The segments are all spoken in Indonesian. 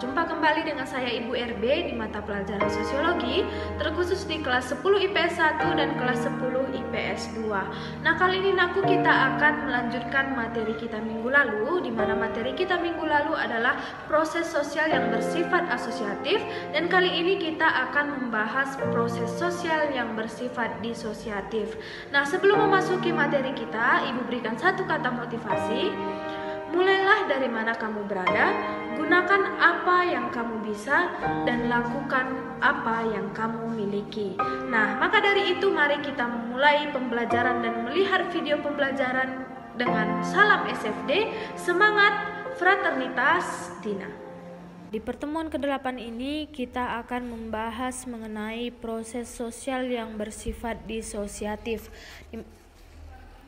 Berjumpa kembali dengan saya Ibu RB di mata pelajaran Sosiologi, terkhusus di kelas 10 IPS 1 dan kelas 10 IPS 2. Nah, kali ini Naku kita akan melanjutkan materi kita minggu lalu, di mana materi kita minggu lalu adalah proses sosial yang bersifat asosiatif, dan kali ini kita akan membahas proses sosial yang bersifat disosiatif. Nah, sebelum memasuki materi kita, Ibu berikan satu kata motivasi. Mulailah dari mana kamu berada, Gunakan apa yang kamu bisa dan lakukan apa yang kamu miliki. Nah, maka dari itu mari kita memulai pembelajaran dan melihat video pembelajaran dengan salam SFD, semangat fraternitas Tina. Di pertemuan ke-8 ini kita akan membahas mengenai proses sosial yang bersifat disosiatif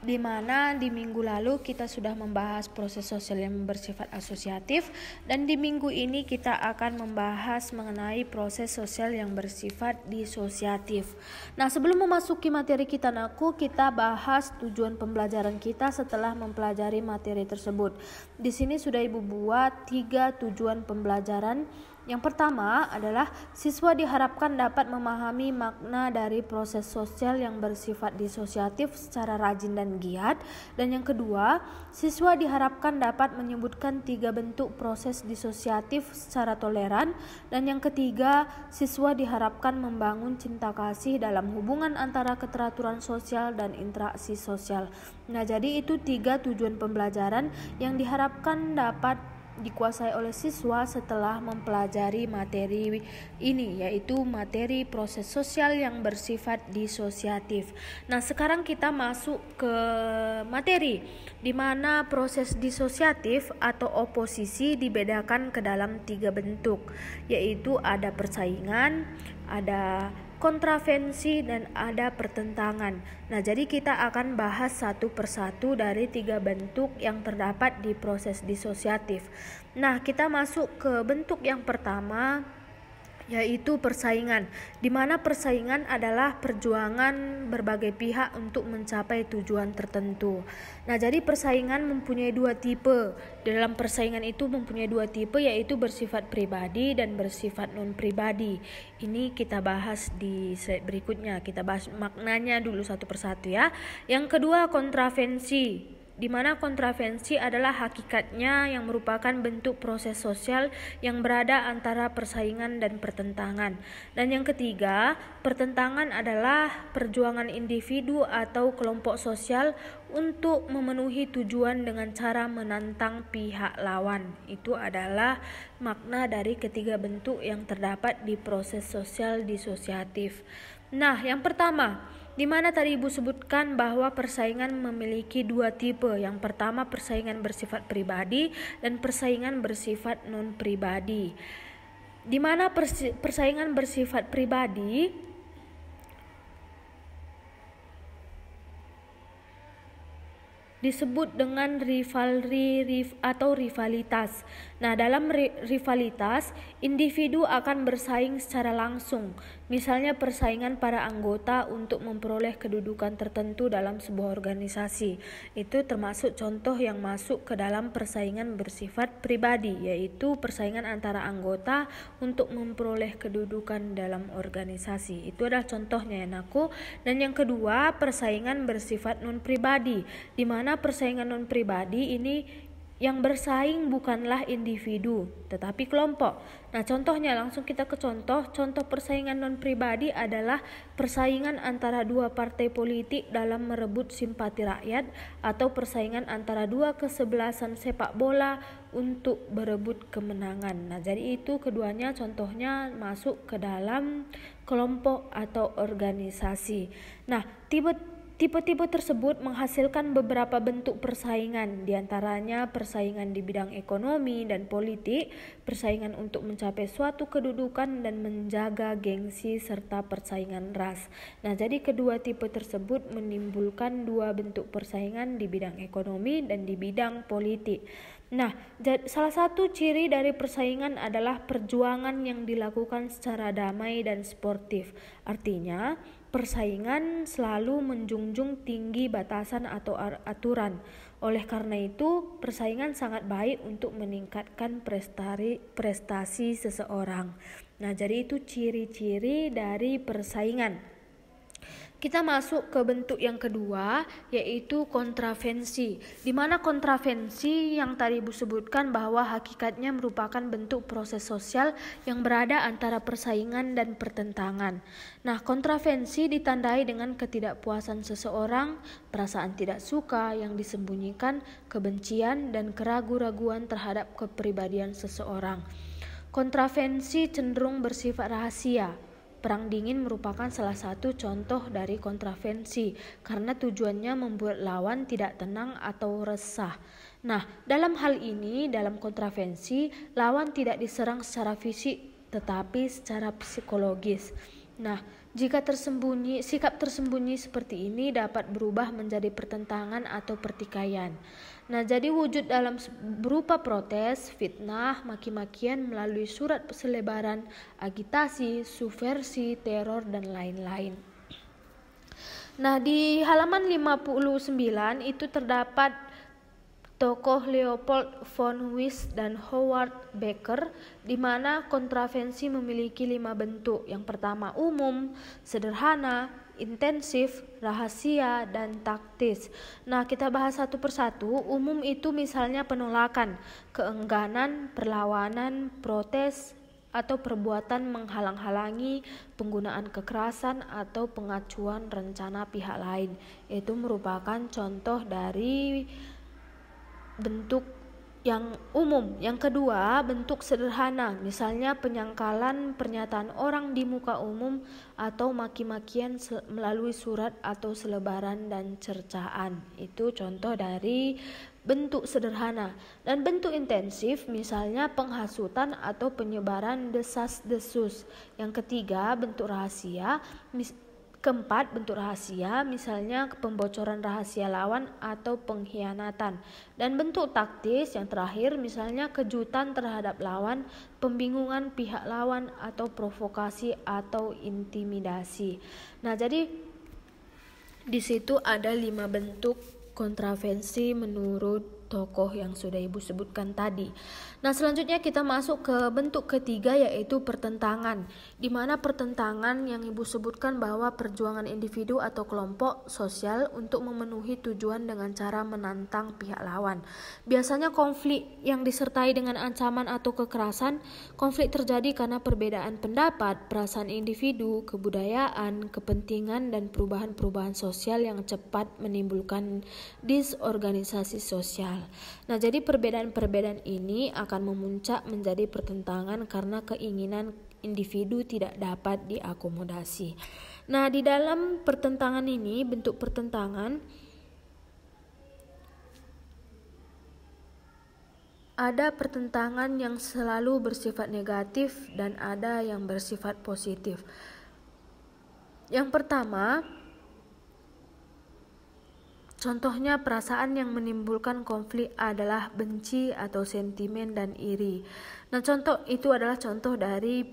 di mana di minggu lalu kita sudah membahas proses sosial yang bersifat asosiatif dan di minggu ini kita akan membahas mengenai proses sosial yang bersifat disosiatif. Nah, sebelum memasuki materi kita naku, kita bahas tujuan pembelajaran kita setelah mempelajari materi tersebut. Di sini sudah Ibu buat tiga tujuan pembelajaran yang pertama adalah siswa diharapkan dapat memahami makna dari proses sosial yang bersifat disosiatif secara rajin dan giat. Dan yang kedua, siswa diharapkan dapat menyebutkan tiga bentuk proses disosiatif secara toleran. Dan yang ketiga, siswa diharapkan membangun cinta kasih dalam hubungan antara keteraturan sosial dan interaksi sosial. Nah, jadi itu tiga tujuan pembelajaran yang diharapkan dapat dikuasai oleh siswa setelah mempelajari materi ini yaitu materi proses sosial yang bersifat disosiatif. Nah, sekarang kita masuk ke materi di mana proses disosiatif atau oposisi dibedakan ke dalam tiga bentuk yaitu ada persaingan, ada kontravensi dan ada pertentangan. Nah, jadi kita akan bahas satu persatu dari tiga bentuk yang terdapat di proses disosiatif. Nah, kita masuk ke bentuk yang pertama yaitu persaingan, di mana persaingan adalah perjuangan berbagai pihak untuk mencapai tujuan tertentu. Nah, jadi persaingan mempunyai dua tipe. Dalam persaingan itu mempunyai dua tipe yaitu bersifat pribadi dan bersifat non-pribadi. Ini kita bahas di slide berikutnya. Kita bahas maknanya dulu satu persatu ya. Yang kedua, kontravensi di mana kontravensi adalah hakikatnya yang merupakan bentuk proses sosial yang berada antara persaingan dan pertentangan. Dan yang ketiga, pertentangan adalah perjuangan individu atau kelompok sosial untuk memenuhi tujuan dengan cara menantang pihak lawan. Itu adalah makna dari ketiga bentuk yang terdapat di proses sosial disosiatif. Nah, yang pertama, di mana tadi Ibu sebutkan bahwa persaingan memiliki dua tipe. Yang pertama persaingan bersifat pribadi dan persaingan bersifat non pribadi. Di mana persaingan bersifat pribadi disebut dengan rivalry riv, atau rivalitas. Nah, dalam ri, rivalitas, individu akan bersaing secara langsung, misalnya persaingan para anggota untuk memperoleh kedudukan tertentu dalam sebuah organisasi. Itu termasuk contoh yang masuk ke dalam persaingan bersifat pribadi, yaitu persaingan antara anggota untuk memperoleh kedudukan dalam organisasi. Itu adalah contohnya, Naku. Dan yang kedua, persaingan bersifat non pribadi, di mana karena persaingan non pribadi ini yang bersaing bukanlah individu, tetapi kelompok. Nah, contohnya langsung kita ke contoh. Contoh persaingan non-pribadi adalah persaingan antara dua partai politik dalam merebut simpati rakyat atau persaingan antara dua kesebelasan sepak bola untuk berebut kemenangan. Nah, jadi itu keduanya contohnya masuk ke dalam kelompok atau organisasi. Nah, tiba-tiba Tipe-tipe tersebut menghasilkan beberapa bentuk persaingan, diantaranya persaingan di bidang ekonomi dan politik, persaingan untuk mencapai suatu kedudukan dan menjaga gengsi, serta persaingan ras. Nah, jadi kedua tipe tersebut menimbulkan dua bentuk persaingan di bidang ekonomi dan di bidang politik. Nah, salah satu ciri dari persaingan adalah perjuangan yang dilakukan secara damai dan sportif. Artinya, persaingan selalu menjunjung tinggi batasan atau aturan. Oleh karena itu, persaingan sangat baik untuk meningkatkan prestari prestasi seseorang. Nah, jadi itu ciri-ciri dari persaingan. Kita masuk ke bentuk yang kedua, yaitu kontravensi. Di mana kontravensi yang tadi Ibu sebutkan bahwa hakikatnya merupakan bentuk proses sosial yang berada antara persaingan dan pertentangan. Nah, kontravensi ditandai dengan ketidakpuasan seseorang, perasaan tidak suka yang disembunyikan, kebencian, dan keraguan-raguan terhadap kepribadian seseorang. Kontravensi cenderung bersifat rahasia, Perang dingin merupakan salah satu contoh dari kontravensi karena tujuannya membuat lawan tidak tenang atau resah. Nah, dalam hal ini, dalam kontravensi, lawan tidak diserang secara fisik tetapi secara psikologis. Nah, jika tersembunyi, sikap tersembunyi seperti ini dapat berubah menjadi pertentangan atau pertikaian. Nah, jadi wujud dalam berupa protes, fitnah, maki-makian melalui surat selebaran, agitasi, subversi, teror, dan lain-lain. Nah, di halaman 59 itu terdapat tokoh Leopold von Wyss dan Howard Baker, di mana kontravensi memiliki lima bentuk. Yang pertama umum, sederhana, intensif, rahasia, dan taktis. Nah, kita bahas satu persatu. Umum itu misalnya penolakan, keengganan, perlawanan, protes, atau perbuatan menghalang-halangi penggunaan kekerasan atau pengacuan rencana pihak lain. Itu merupakan contoh dari bentuk yang umum. Yang kedua, bentuk sederhana, misalnya penyangkalan pernyataan orang di muka umum atau maki-makian melalui surat atau selebaran dan cercaan. Itu contoh dari bentuk sederhana dan bentuk intensif misalnya penghasutan atau penyebaran desas-desus. Yang ketiga, bentuk rahasia Keempat, bentuk rahasia, misalnya pembocoran rahasia lawan atau pengkhianatan. Dan bentuk taktis yang terakhir, misalnya kejutan terhadap lawan, pembingungan pihak lawan atau provokasi atau intimidasi. Nah, jadi di situ ada lima bentuk kontravensi menurut tokoh yang sudah Ibu sebutkan tadi. Nah, selanjutnya kita masuk ke bentuk ketiga yaitu pertentangan. Di mana pertentangan yang Ibu sebutkan bahwa perjuangan individu atau kelompok sosial untuk memenuhi tujuan dengan cara menantang pihak lawan. Biasanya konflik yang disertai dengan ancaman atau kekerasan, konflik terjadi karena perbedaan pendapat, perasaan individu, kebudayaan, kepentingan dan perubahan-perubahan sosial yang cepat menimbulkan disorganisasi sosial. Nah, jadi perbedaan-perbedaan ini akan memuncak menjadi pertentangan karena keinginan individu tidak dapat diakomodasi. Nah, di dalam pertentangan ini bentuk pertentangan ada pertentangan yang selalu bersifat negatif dan ada yang bersifat positif. Yang pertama, Contohnya perasaan yang menimbulkan konflik adalah benci atau sentimen dan iri. Nah, contoh itu adalah contoh dari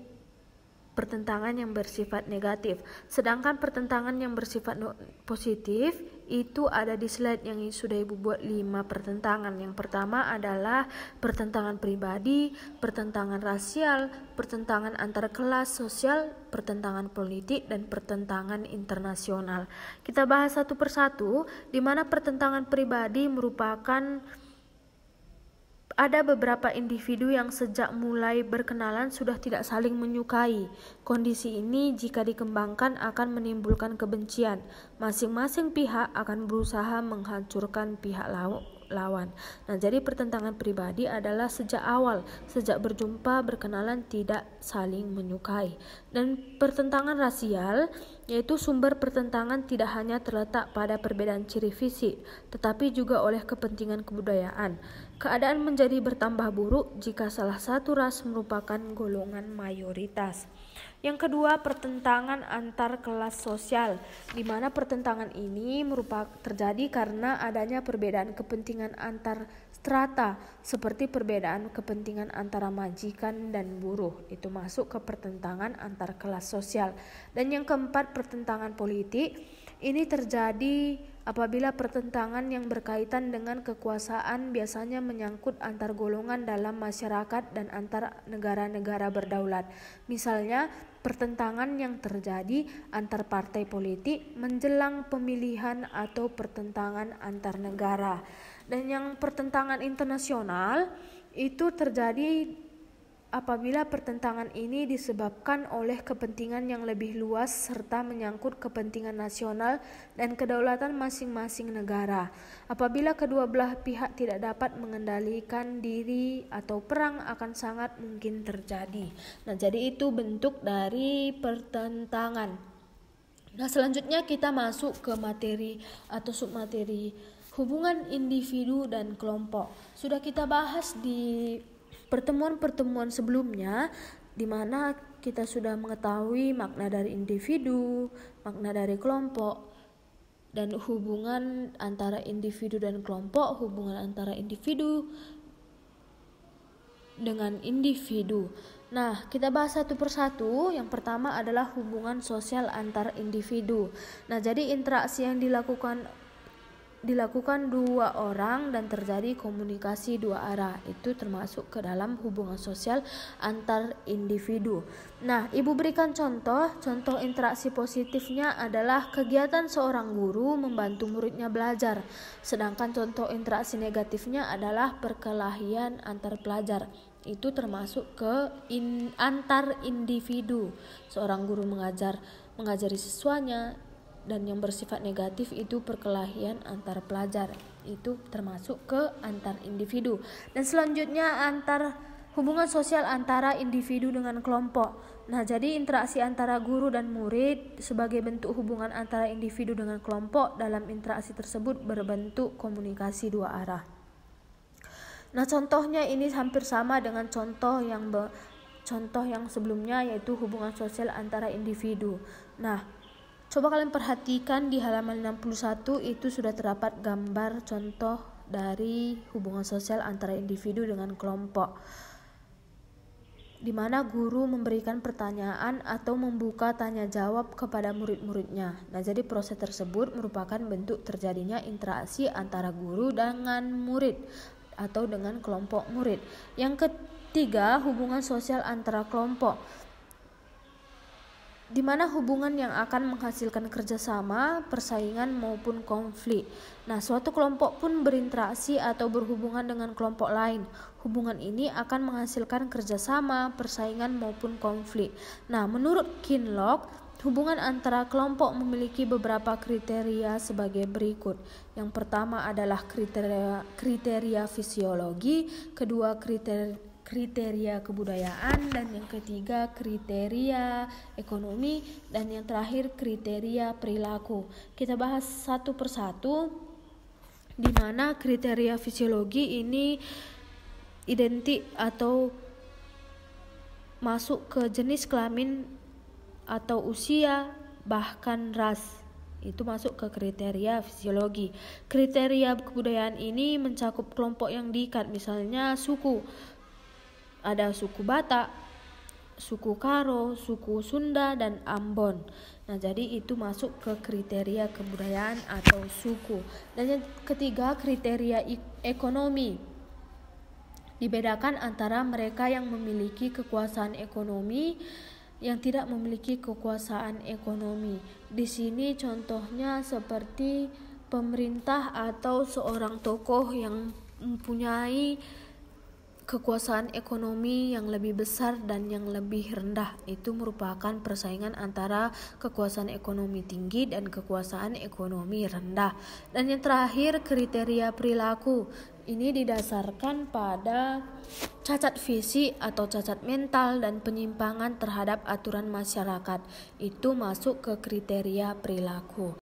pertentangan yang bersifat negatif. Sedangkan pertentangan yang bersifat positif itu ada di slide yang sudah Ibu buat lima pertentangan. Yang pertama adalah pertentangan pribadi, pertentangan rasial, pertentangan antar kelas sosial, pertentangan politik, dan pertentangan internasional. Kita bahas satu persatu, di mana pertentangan pribadi merupakan ada beberapa individu yang sejak mulai berkenalan sudah tidak saling menyukai. Kondisi ini, jika dikembangkan, akan menimbulkan kebencian. Masing-masing pihak akan berusaha menghancurkan pihak lawan lawan. Nah, jadi pertentangan pribadi adalah sejak awal, sejak berjumpa, berkenalan, tidak saling menyukai. Dan pertentangan rasial yaitu sumber pertentangan tidak hanya terletak pada perbedaan ciri fisik, tetapi juga oleh kepentingan kebudayaan. Keadaan menjadi bertambah buruk jika salah satu ras merupakan golongan mayoritas. Yang kedua, pertentangan antar kelas sosial, di mana pertentangan ini merupakan terjadi karena adanya perbedaan kepentingan antar strata, seperti perbedaan kepentingan antara majikan dan buruh. Itu masuk ke pertentangan antar kelas sosial. Dan yang keempat, pertentangan politik. Ini terjadi apabila pertentangan yang berkaitan dengan kekuasaan biasanya menyangkut antar golongan dalam masyarakat dan antar negara-negara berdaulat. Misalnya, pertentangan yang terjadi antar partai politik menjelang pemilihan atau pertentangan antar negara. Dan yang pertentangan internasional itu terjadi apabila pertentangan ini disebabkan oleh kepentingan yang lebih luas serta menyangkut kepentingan nasional dan kedaulatan masing-masing negara. Apabila kedua belah pihak tidak dapat mengendalikan diri atau perang akan sangat mungkin terjadi. Nah, jadi itu bentuk dari pertentangan. Nah, selanjutnya kita masuk ke materi atau submateri hubungan individu dan kelompok. Sudah kita bahas di pertemuan-pertemuan sebelumnya di mana kita sudah mengetahui makna dari individu, makna dari kelompok, dan hubungan antara individu dan kelompok, hubungan antara individu dengan individu. Nah, kita bahas satu persatu. Yang pertama adalah hubungan sosial antar individu. Nah, jadi interaksi yang dilakukan dilakukan dua orang dan terjadi komunikasi dua arah itu termasuk ke dalam hubungan sosial antar individu. Nah, Ibu berikan contoh, contoh interaksi positifnya adalah kegiatan seorang guru membantu muridnya belajar. Sedangkan contoh interaksi negatifnya adalah perkelahian antar pelajar itu termasuk ke in, antar individu. Seorang guru mengajar mengajari siswanya, dan yang bersifat negatif itu perkelahian antar pelajar itu termasuk ke antar individu dan selanjutnya antar hubungan sosial antara individu dengan kelompok nah jadi interaksi antara guru dan murid sebagai bentuk hubungan antara individu dengan kelompok dalam interaksi tersebut berbentuk komunikasi dua arah nah contohnya ini hampir sama dengan contoh yang contoh yang sebelumnya yaitu hubungan sosial antara individu nah Coba kalian perhatikan di halaman 61 itu sudah terdapat gambar contoh dari hubungan sosial antara individu dengan kelompok. Di mana guru memberikan pertanyaan atau membuka tanya jawab kepada murid-muridnya. Nah, jadi proses tersebut merupakan bentuk terjadinya interaksi antara guru dengan murid atau dengan kelompok murid. Yang ketiga, hubungan sosial antara kelompok di mana hubungan yang akan menghasilkan kerjasama, persaingan, maupun konflik. Nah, suatu kelompok pun berinteraksi atau berhubungan dengan kelompok lain. Hubungan ini akan menghasilkan kerjasama, persaingan, maupun konflik. Nah, menurut Kinlock, hubungan antara kelompok memiliki beberapa kriteria sebagai berikut. Yang pertama adalah kriteria, kriteria fisiologi, kedua kriteria kriteria kebudayaan dan yang ketiga kriteria ekonomi dan yang terakhir kriteria perilaku. Kita bahas satu persatu di mana kriteria fisiologi ini identik atau masuk ke jenis kelamin atau usia bahkan ras itu masuk ke kriteria fisiologi. Kriteria kebudayaan ini mencakup kelompok yang diikat, misalnya suku ada suku Batak, suku Karo, suku Sunda dan Ambon. Nah, jadi itu masuk ke kriteria kebudayaan atau suku. Dan yang ketiga, kriteria ekonomi. Dibedakan antara mereka yang memiliki kekuasaan ekonomi yang tidak memiliki kekuasaan ekonomi. Di sini contohnya seperti pemerintah atau seorang tokoh yang mempunyai kekuasaan ekonomi yang lebih besar dan yang lebih rendah itu merupakan persaingan antara kekuasaan ekonomi tinggi dan kekuasaan ekonomi rendah. Dan yang terakhir kriteria perilaku. Ini didasarkan pada cacat fisik atau cacat mental dan penyimpangan terhadap aturan masyarakat. Itu masuk ke kriteria perilaku.